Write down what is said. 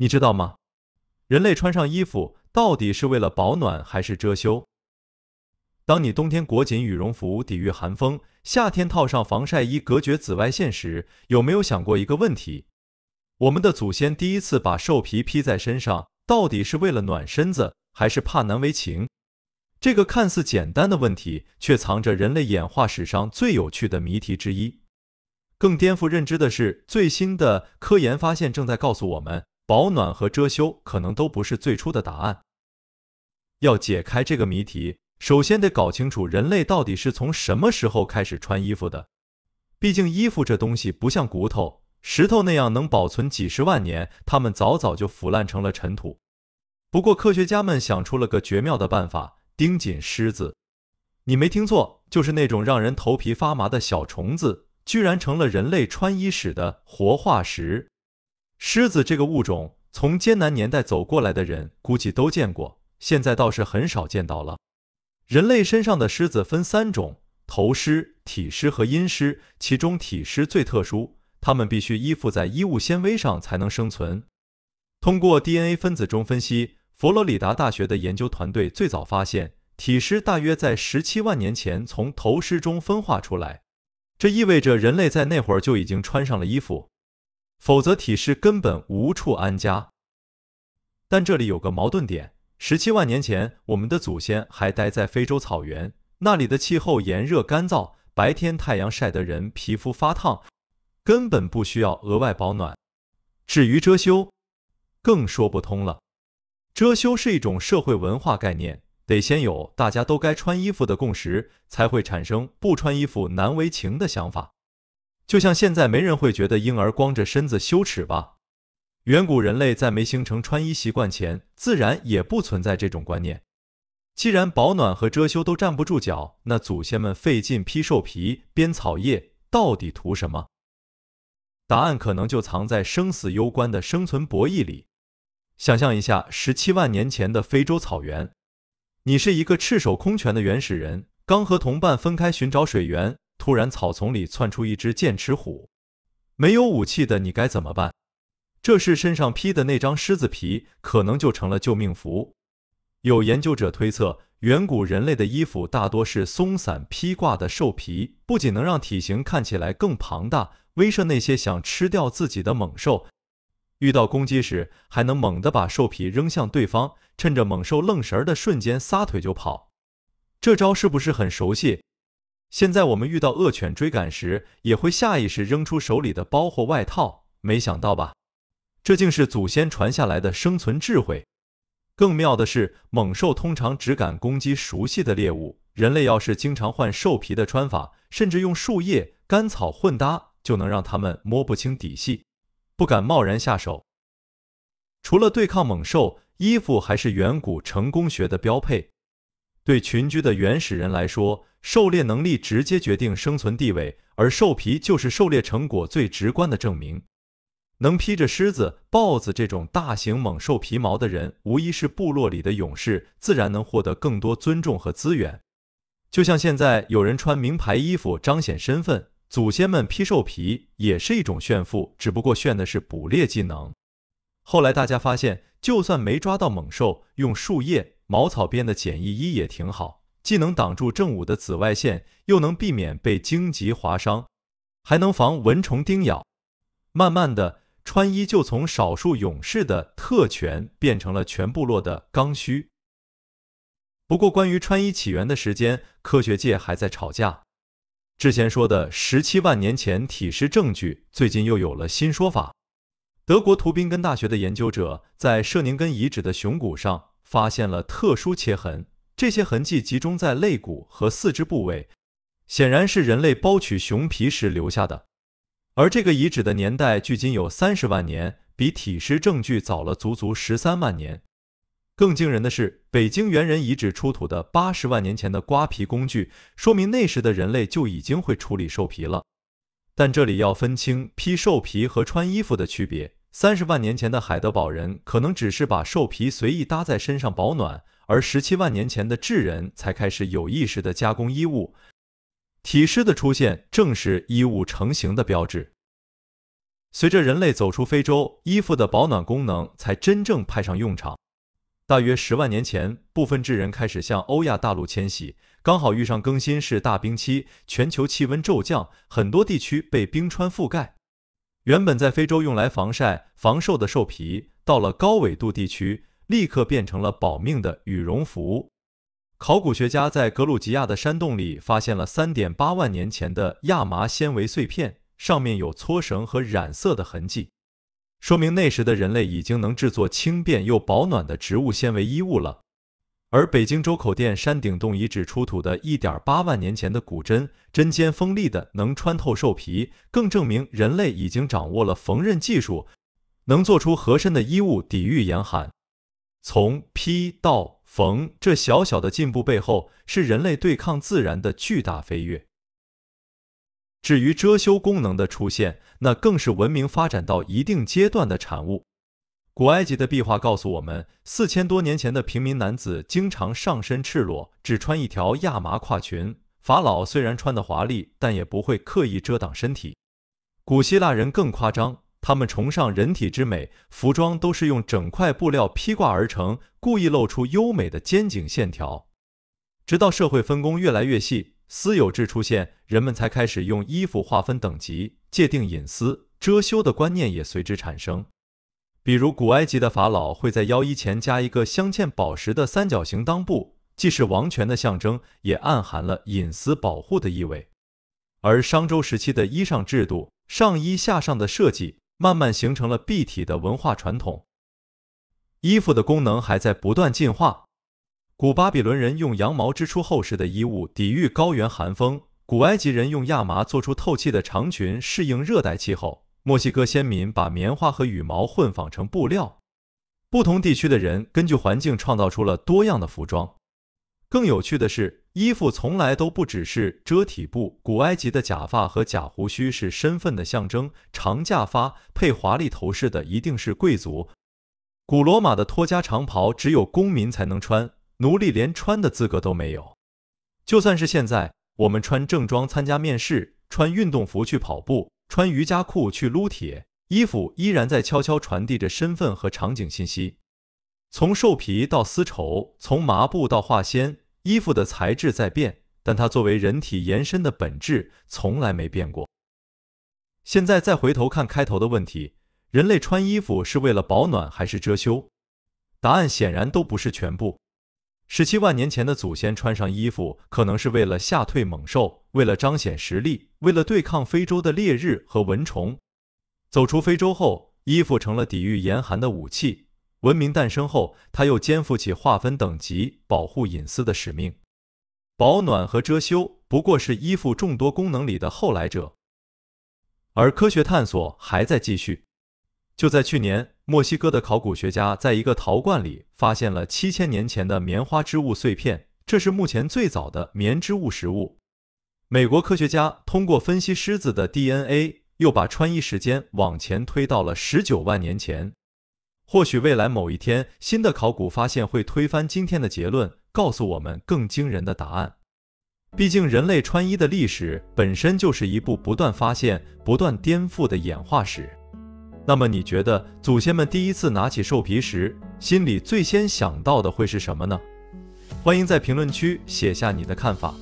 你知道吗？人类穿上衣服到底是为了保暖还是遮羞？当你冬天裹紧羽绒服抵御寒风，夏天套上防晒衣隔绝紫外线时，有没有想过一个问题？我们的祖先第一次把兽皮披在身上，到底是为了暖身子，还是怕难为情？这个看似简单的问题，却藏着人类演化史上最有趣的谜题之一。更颠覆认知的是，最新的科研发现正在告诉我们。保暖和遮羞可能都不是最初的答案。要解开这个谜题，首先得搞清楚人类到底是从什么时候开始穿衣服的。毕竟衣服这东西不像骨头、石头那样能保存几十万年，它们早早就腐烂成了尘土。不过科学家们想出了个绝妙的办法，盯紧虱子。你没听错，就是那种让人头皮发麻的小虫子，居然成了人类穿衣史的活化石。狮子这个物种从艰难年代走过来的人估计都见过，现在倒是很少见到了。人类身上的狮子分三种：头狮、体狮和阴狮，其中体狮最特殊，它们必须依附在衣物纤维上才能生存。通过 DNA 分子中分析，佛罗里达大学的研究团队最早发现，体狮大约在17万年前从头狮中分化出来，这意味着人类在那会儿就已经穿上了衣服。否则，体式根本无处安家。但这里有个矛盾点：十七万年前，我们的祖先还待在非洲草原，那里的气候炎热干燥，白天太阳晒得人皮肤发烫，根本不需要额外保暖。至于遮羞，更说不通了。遮羞是一种社会文化概念，得先有大家都该穿衣服的共识，才会产生不穿衣服难为情的想法。就像现在没人会觉得婴儿光着身子羞耻吧？远古人类在没形成穿衣习惯前，自然也不存在这种观念。既然保暖和遮羞都站不住脚，那祖先们费劲披兽皮、编草叶，到底图什么？答案可能就藏在生死攸关的生存博弈里。想象一下，十七万年前的非洲草原，你是一个赤手空拳的原始人，刚和同伴分开寻找水源。突然，草丛里窜出一只剑齿虎。没有武器的你该怎么办？这时身上披的那张狮子皮，可能就成了救命符。有研究者推测，远古人类的衣服大多是松散披挂的兽皮，不仅能让体型看起来更庞大，威慑那些想吃掉自己的猛兽；遇到攻击时，还能猛地把兽皮扔向对方，趁着猛兽愣神的瞬间撒腿就跑。这招是不是很熟悉？现在我们遇到恶犬追赶时，也会下意识扔出手里的包或外套，没想到吧？这竟是祖先传下来的生存智慧。更妙的是，猛兽通常只敢攻击熟悉的猎物，人类要是经常换兽皮的穿法，甚至用树叶、干草混搭，就能让它们摸不清底细，不敢贸然下手。除了对抗猛兽，衣服还是远古成功学的标配。对群居的原始人来说，狩猎能力直接决定生存地位，而兽皮就是狩猎成果最直观的证明。能披着狮子、豹子这种大型猛兽皮毛的人，无疑是部落里的勇士，自然能获得更多尊重和资源。就像现在有人穿名牌衣服彰显身份，祖先们披兽皮也是一种炫富，只不过炫的是捕猎技能。后来大家发现，就算没抓到猛兽，用树叶。茅草编的简易衣也挺好，既能挡住正午的紫外线，又能避免被荆棘划伤，还能防蚊虫叮咬。慢慢的，穿衣就从少数勇士的特权变成了全部落的刚需。不过，关于穿衣起源的时间，科学界还在吵架。之前说的十七万年前体式证据，最近又有了新说法。德国图宾根大学的研究者在舍宁根遗址的熊骨上。发现了特殊切痕，这些痕迹集中在肋骨和四肢部位，显然是人类剥取熊皮时留下的。而这个遗址的年代距今有三十万年，比体尸证据早了足足十三万年。更惊人的是，北京猿人遗址出土的八十万年前的刮皮工具，说明那时的人类就已经会处理兽皮了。但这里要分清披兽皮和穿衣服的区别。三十万年前的海德堡人可能只是把兽皮随意搭在身上保暖，而十七万年前的智人才开始有意识的加工衣物。体饰的出现正是衣物成型的标志。随着人类走出非洲，衣服的保暖功能才真正派上用场。大约十万年前，部分智人开始向欧亚大陆迁徙，刚好遇上更新世大冰期，全球气温骤降，很多地区被冰川覆盖。原本在非洲用来防晒防兽的兽皮，到了高纬度地区，立刻变成了保命的羽绒服。考古学家在格鲁吉亚的山洞里发现了3.8万年前的亚麻纤维碎片，上面有搓绳和染色的痕迹，说明那时的人类已经能制作轻便又保暖的植物纤维衣物了。而北京周口店山顶洞遗址出土的一点八万年前的古针，针尖锋利的能穿透兽皮，更证明人类已经掌握了缝纫技术，能做出合身的衣物抵御严寒。从劈到缝，这小小的进步背后是人类对抗自然的巨大飞跃。至于遮羞功能的出现，那更是文明发展到一定阶段的产物。古埃及的壁画告诉我们，四千多年前的平民男子经常上身赤裸，只穿一条亚麻胯裙。法老虽然穿得华丽，但也不会刻意遮挡身体。古希腊人更夸张，他们崇尚人体之美，服装都是用整块布料披挂而成，故意露出优美的肩颈线条。直到社会分工越来越细，私有制出现，人们才开始用衣服划分等级、界定隐私，遮羞的观念也随之产生。比如，古埃及的法老会在腰衣前加一个镶嵌宝石的三角形裆布，既是王权的象征，也暗含了隐私保护的意味。而商周时期的衣裳制度，上衣下裳的设计，慢慢形成了蔽体的文化传统。衣服的功能还在不断进化。古巴比伦人用羊毛织出厚实的衣物，抵御高原寒风；古埃及人用亚麻做出透气的长裙，适应热带气候。墨西哥先民把棉花和羽毛混纺成布料，不同地区的人根据环境创造出了多样的服装。更有趣的是，衣服从来都不只是遮体布。古埃及的假发和假胡须是身份的象征，长假发配华丽头饰的一定是贵族。古罗马的托加长袍只有公民才能穿，奴隶连穿的资格都没有。就算是现在，我们穿正装参加面试，穿运动服去跑步。穿瑜伽裤去撸铁，衣服依然在悄悄传递着身份和场景信息。从兽皮到丝绸，从麻布到化纤，衣服的材质在变，但它作为人体延伸的本质从来没变过。现在再回头看开头的问题，人类穿衣服是为了保暖还是遮羞？答案显然都不是全部。十七万年前的祖先穿上衣服，可能是为了吓退猛兽，为了彰显实力，为了对抗非洲的烈日和蚊虫。走出非洲后，衣服成了抵御严寒的武器。文明诞生后，它又肩负起划分等级、保护隐私的使命。保暖和遮羞不过是衣服众多功能里的后来者。而科学探索还在继续。就在去年。墨西哥的考古学家在一个陶罐里发现了七千年前的棉花织物碎片，这是目前最早的棉织物食物。美国科学家通过分析狮子的 DNA，又把穿衣时间往前推到了十九万年前。或许未来某一天，新的考古发现会推翻今天的结论，告诉我们更惊人的答案。毕竟，人类穿衣的历史本身就是一部不断发现、不断颠覆的演化史。那么你觉得祖先们第一次拿起兽皮时，心里最先想到的会是什么呢？欢迎在评论区写下你的看法。